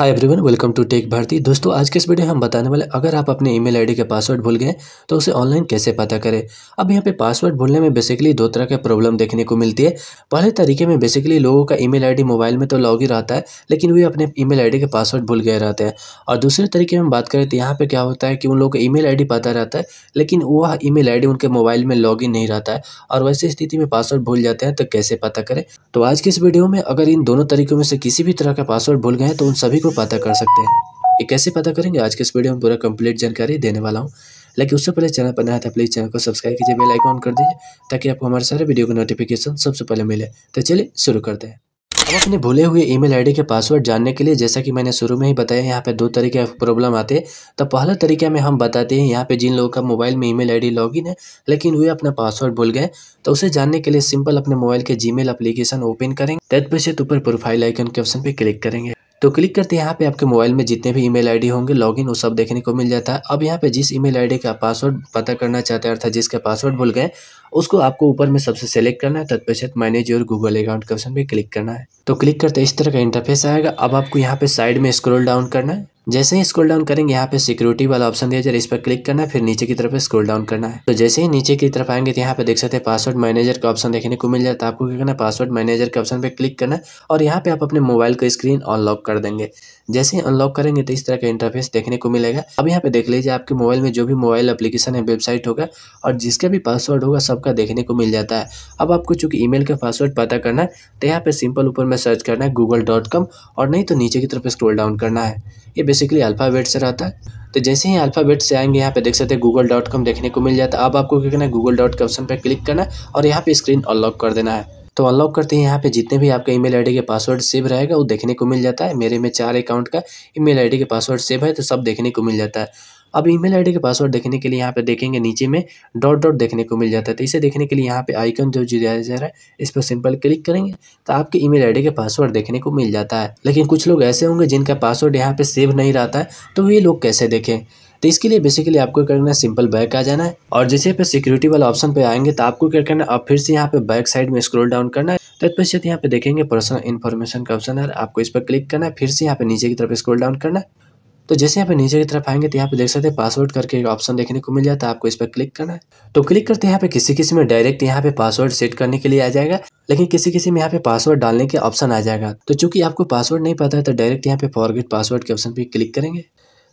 hi everyone welcome to tech Bharti दोस्तों आज के इस वीडियो हम बताने वाले अगर आप अपने ईमेल आईडी के पासवर्ड भूल गए तो उसे ऑनलाइन कैसे पता करें अब यहाँ पे पासवर्ड भूलने में बेसिकली दो तरह के प्रॉब्लम देखने को मिलती है पहले तरीके में बेसिकली लोगों का ईमेल आईडी मोबाइल में तो लॉग ही रहता है लेकिन वे अपने ई मेल के पासवर्ड भूल गए रहते हैं और दूसरे तरीके में बात करें तो यहाँ पर क्या होता है कि उन लोगों का ई मेल पता रहता है लेकिन वह ई मेल उनके मोबाइल में लॉग नहीं रहता है और वैसी स्थिति में पासवर्ड भूल जाते हैं तो कैसे पता करें तो आज के इस वीडियो में अगर इन दोनों तरीकों में से किसी भी तरह का पासवर्ड भूल गए तो उन सभी को पता कर सकते हैं ये कैसे पता करेंगे आज के इस वीडियो में पूरा कंप्लीट जानकारी देने वाला हूँ लेकिन उससे पहले चैनल पर नया था प्लीज़ तो चैनल को सब्सक्राइब कीजिए बेल आइकॉन कर दीजिए ताकि आपको हमारे सारे वीडियो का नोटिफिकेशन सबसे पहले मिले तो चलिए शुरू करते हैं अब अपने भूले हुए ईमेल आईडी के पासवर्ड जानने के लिए जैसा कि मैंने शुरू में ही बताया यहाँ पे दो तरीके प्रॉब्लम आते हैं तो पहला तरीका में हम बताते हैं यहाँ पे जिन लोगों का मोबाइल में ईमेल आईडी लॉगिन है लेकिन वे अपना पासवर्ड भूल गए तो उसे जानने के लिए सिंपल अपने मोबाइल के जी मेल ओपन करेंगे तत्पर से ऊपर प्रोफाइल आइकन के ऑप्शन पर क्लिक करेंगे तो क्लिक करते हैं यहाँ पे आपके मोबाइल में जितने भी ईमेल आईडी होंगे लॉगिन वो सब देखने को मिल जाता है अब यहाँ पे जिस ईमेल आईडी का पासवर्ड पता करना चाहते हैं अर्थात जिसका पासवर्ड भूल गए उसको आपको ऊपर में सबसे सेलेक्ट करना है तत्पश्चात मैनेज योर गूगल अकाउंट का ऑप्शन पर क्लिक करना है तो क्लिक करते इस तरह का इंटरफेस आएगा अब आपको यहाँ पे साइड में स्क्रोल डाउन करना है जैसे ही स्क्रॉल डाउन करेंगे यहाँ पे सिक्योरिटी वाला ऑप्शन दिया जा रहा है इस पर क्लिक करना है फिर नीचे की तरफ स्क्रॉल डाउन करना है तो जैसे ही नीचे की तरफ आएंगे तो यहाँ पे देख सकते हैं पासवर्ड मैनेजर का ऑप्शन देखने को मिल जाता है आपको क्या करना है पासवर्ड मैनेजर के ऑप्शन पे क्लिक करना है और यहाँ पे आप अपने मोबाइल का स्क्रीन अनलॉक कर देंगे जैसे ही अनलॉक करेंगे तो इस तरह का इंटरफेस देखने को मिलेगा अब यहाँ पे देख लीजिए आपके मोबाइल में जो भी मोबाइल एप्लीकेशन है वेबसाइट होगा और जिसका भी पासवर्ड होगा सबका देखने को मिल जाता है अब आपको चूंकि ईमेल का पासवर्ड पता करना है तो यहाँ पे सिंपल ऊपर में सर्च करना है गूगल और नहीं तो नीचे की तरफ स्क्रोल डाउन करना है ये बेसिकली अल्फ़ाबेट से रहता है तो जैसे ही अल्फ़ाबेट से आएंगे यहाँ पे देख सकते हैं गूगल डॉट कॉम देखने को मिल जाता है अब आपको क्या करना है गूगल डॉट कॉम पर क्लिक करना है और यहाँ पे स्क्रीन अनलॉक कर देना है तो अनलॉक करते हैं यहाँ पे जितने भी आपका ईमेल आईडी के पासवर्ड सेव रहेगा वो देखने को मिल जाता है मेरे में चार अकाउंट का ईमेल आईडी के पासवर्ड सेव है तो सब देखने को मिल जाता है अब ईमेल आईडी के पासवर्ड देखने के लिए यहाँ पे देखेंगे नीचे में डॉट डॉट देखने को मिल जाता है तो इसे देखने के लिए यहाँ पे आइकन जो दिया जा रहा है इस पर सिंपल क्लिक करेंगे तो आपके ईमेल आईडी के पासवर्ड देखने को मिल जाता है लेकिन कुछ लोग ऐसे होंगे जिनका पासवर्ड यहाँ पे सेव नहीं रहता है तो ये लोग कैसे देखें तो इसके लिए बेसिकली आपको क्या करना है सिंपल बैक आ जाना है और जैसे पे सिक्योरिटी वाला ऑप्शन पे आएंगे तो आपको क्या करना है अब फिर से यहाँ पे बैक साइड में स्क्रोल डाउन करना है तो तत्पश्चात यहाँ पे देखेंगे पर्सनल इन्फॉर्मेशन का ऑप्शन है आपको इस पर क्लिक करना है फिर से यहाँ पे नीचे की तरफ स्क्रोल डाउन करना है तो जैसे यहाँ पे नीचे की तरफ आएंगे तो यहाँ पे देख सकते हैं पासवर्ड करके एक ऑप्शन देखने को मिल जाता है आपको इस पर क्लिक करना है तो क्लिक करते हैं यहाँ पे किसी किसी में डायरेक्ट यहाँ पे पासवर्ड सेट करने के लिए आ जाएगा लेकिन किसी किसी में यहाँ पे पासवर्ड डालने के ऑप्शन आ जाएगा तो चूंकि आपको पासवर्ड नहीं पता है तो डायरेक्ट यहाँ पे फॉरगेट पासवर्ड के ऑप्शन पे क्लिक करेंगे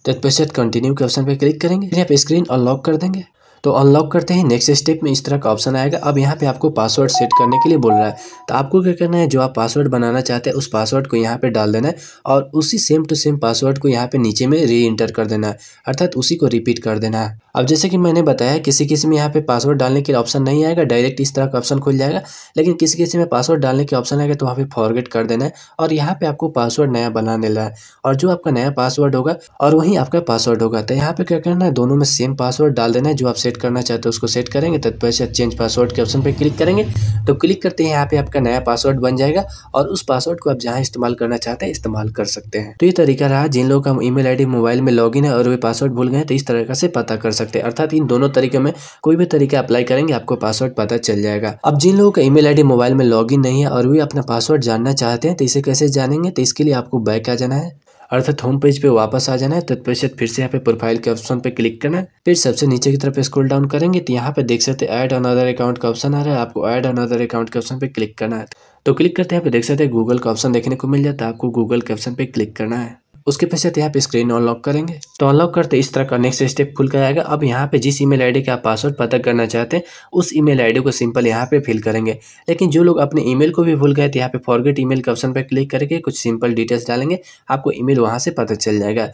तत्पश्चात तो कंटिन्यू के ऑप्शन पर क्लिक करेंगे यहाँ पे स्क्रीन अनलॉक कर देंगे तो अनलॉक करते ही नेक्स्ट स्टेप में इस तरह का ऑप्शन आएगा अब यहाँ पे आपको पासवर्ड सेट करने के लिए बोल रहा है तो आपको क्या करना है जो आप पासवर्ड बनाना चाहते हैं उस पासवर्ड को यहाँ पे डाल देना है और उसी सेम टू सेम पासवर्ड को यहाँ पे नीचे में री इंटर कर देना है अर्थात उसी को रिपीट कर देना है अब जैसे कि मैंने बताया किसी किसी में यहाँ पे पासवर्ड डालने के लिए ऑप्शन नहीं आएगा डायरेक्ट इस तरह का ऑप्शन खुल जाएगा लेकिन किसी किसी में पासवर्ड डालने के ऑप्शन आएगा तो वहाँ पे फॉरगेट कर देना है और यहाँ पे आपको पासवर्ड नया बना देना है और जो आपका नया पासवर्ड होगा और वहीं आपका पासवर्ड होगा तो यहाँ पे क्या करना है दोनों में सेम पासवर्ड डाल देना है जो आप सेट सेट करना चाहते हो उसको सेट करेंगे तत्पश्चात चेंज पासवर्ड के ऑप्शन पर क्लिक करेंगे तो क्लिक तो करते हैं यहाँ पे आपका नया पासवर्ड बन जाएगा और उस पासवर्ड को आप जहाँ इस्तेमाल करना चाहते हैं इस्तेमाल कर सकते हैं तो ये तरीका रहा जिन लोगों का ईमेल आईडी मोबाइल में लॉग है और वे पासवर्ड भूल गए तो इस तरह से पता कर सकते हैं अर्थात इन दोनों तरीके में कोई भी तरीका अप्लाई करेंगे आपको पासवर्ड पता चल जाएगा अब जिन लोगों का ई मेल मोबाइल में लॉग नहीं है और वे अपना पासवर्ड जानना चाहते हैं तो इसे कैसे जानेंगे तो इसके लिए आपको बैक आ जाना है अर्थात होम पेज पे वापस आ जाना है तत्पश्चात फिर से यहाँ पे प्रोफाइल के ऑप्शन पे क्लिक करना है फिर सबसे नीचे की तरफ स्क्रॉल डाउन करेंगे तो यहाँ पे देख सकते हैं ऐड अनदर अकाउंट का ऑप्शन आ रहा है आपको ऐड अनदर अकाउंट के ऑप्शन पे क्लिक करना है तो क्लिक करते हैं यहाँ पे देख सकते हैं गूगल का ऑप्शन देखने को मिल जाता है आपको गूगल के ऑप्शन पे क्लिक करना है उसके पश्चात तो यहाँ पे स्क्रीन अनलॉक करेंगे तो अनलॉक करते इस तरह का नेक्स्ट स्टेप खुल कर आएगा अब यहाँ पे जिस ईमेल आईडी का आप पासवर्ड पता करना चाहते हैं उस ईमेल आईडी को सिंपल यहाँ पे फिल करेंगे लेकिन जो लोग अपने ईमेल को भी भूल गए तो यहाँ पे फॉरगेट ईमेल के ऑप्शन पर क्लिक करके कुछ सिंपल डिटेल्स डालेंगे आपको ईमेल वहाँ से पता चल जाएगा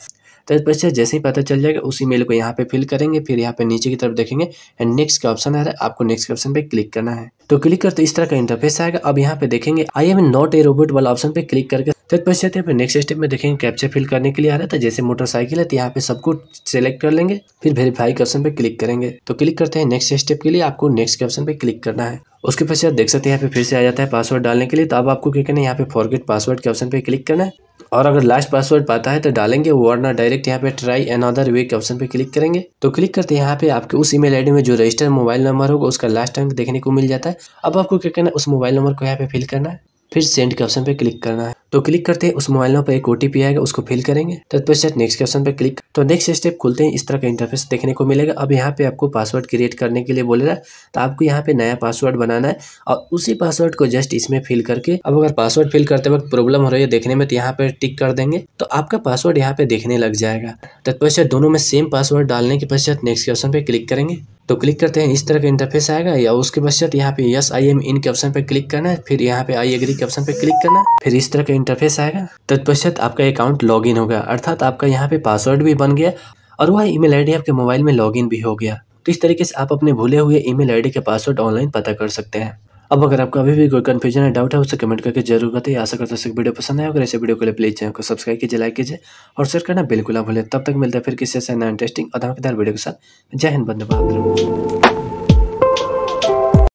तत्पश्चात तो जैसे ही पता चल जाएगा उस मेल को यहाँ पे फिल करेंगे फिर यहाँ पे नीचे की तरफ देखेंगे एंड नेक्स्ट का ऑप्शन आ रहा है आपको नेक्स्ट के ऑप्शन पे क्लिक करना है तो क्लिक करते इस तरह का इंटरफेस आएगा अब यहाँ पे देखेंगे I am not a robot वाला ऑप्शन पे क्लिक करके तत्पश्चात यहाँ पे नेक्स्ट स्टेप में देखेंगे कैप्चर फिल करने के लिए आ रहा था जैसे मोटरसाइकिल है तो यहाँ पे सबको सेलेक्ट कर लेंगे फिर वेरीफाई के ऑप्शन पे क्लिक करेंगे तो क्लिक करते हैं नेक्स्ट स्टेप के लिए आपको नेक्स्ट के ऑप्शन पे क्लिक करना है उसके पश्चात देख सकते हैं यहाँ पे फिर से आ जाता है पासवर्ड डालने के लिए तो अब आपको क्या करना है यहाँ पे फॉरगेट पासवर्ड के ऑप्शन पे क्लिक करना है और अगर लास्ट पासवर्ड पाता है तो डालेंगे वरना डायरेक्ट यहाँ पे ट्राई एन अदर वे के ऑप्शन पे क्लिक करेंगे तो क्लिक करते हैं यहाँ पे आपके उस ईमेल आईडी में जो रजिस्टर मोबाइल नंबर होगा उसका लास्ट अंक देखने को मिल जाता है अब आपको क्या करना है उस मोबाइल नंबर को यहाँ पे फिल करना है फिर सेंड के ऑप्शन पे क्लिक करना है तो क्लिक करते हैं उस मोबाइल नंबर पर एक ओटीपी आएगा उसको फिल करेंगे तत्पश्चात नेक्स्ट के ऑप्शन पे क्लिक तो नेक्स्ट स्टेप खुलते हैं इस तरह का इंटरफेस देखने को मिलेगा अब यहाँ पे आपको पासवर्ड क्रिएट करने के लिए बोलेगा तो आपको यहाँ पे नया पासवर्ड बनाना है और उसी पासवर्ड को जस्ट इसमें फिल करके अब अगर पासवर्ड फिल करते वक्त प्रॉब्लम हो रही है देखने में तो यहाँ पे टिक कर देंगे तो आपका पासवर्ड यहाँ पे देखने लग जाएगा तत्पश्चात दोनों में सेम पासवर्ड डालने के पश्चात नेक्स्ट के ऑप्शन पे क्लिक करेंगे तो क्लिक करते हैं इस तरह का इंटरफेस आएगा या उसके पश्चात यहाँ पे यस आई एम इन के ऑप्शन पे क्लिक करना है फिर यहाँ पे आई एग्री के ऑप्शन पे क्लिक करना फिर इस तरह का इंटरफेस आएगा तत्पश्चात आपका अकाउंट लॉग इन होगा अर्थात आपका यहाँ पे पासवर्ड भी बन गया और वह ईमेल आईडी आपके मोबाइल में लॉग भी हो गया तो इस तरीके से आप अपने भूले हुए ईमेल आईडी के पासवर्ड ऑनलाइन पता कर सकते हैं अब अगर आपका अभी भी कोई कन्फ्यूजन है डाउट है उसे कमेंट करके जरूर बताइए आशा करता हूँ वीडियो पसंद आए अगर ऐसे वीडियो के लिए प्लीज चैनल को सब्सक्राइब कीजिए लाइक कीजिए और शेयर करना बिल्कुल ना भूलें तब तक मिलता है फिर किसी से नया इंटरेस्टिंग और धमाकेदार वीडियो के साथ जय हिंद बंदे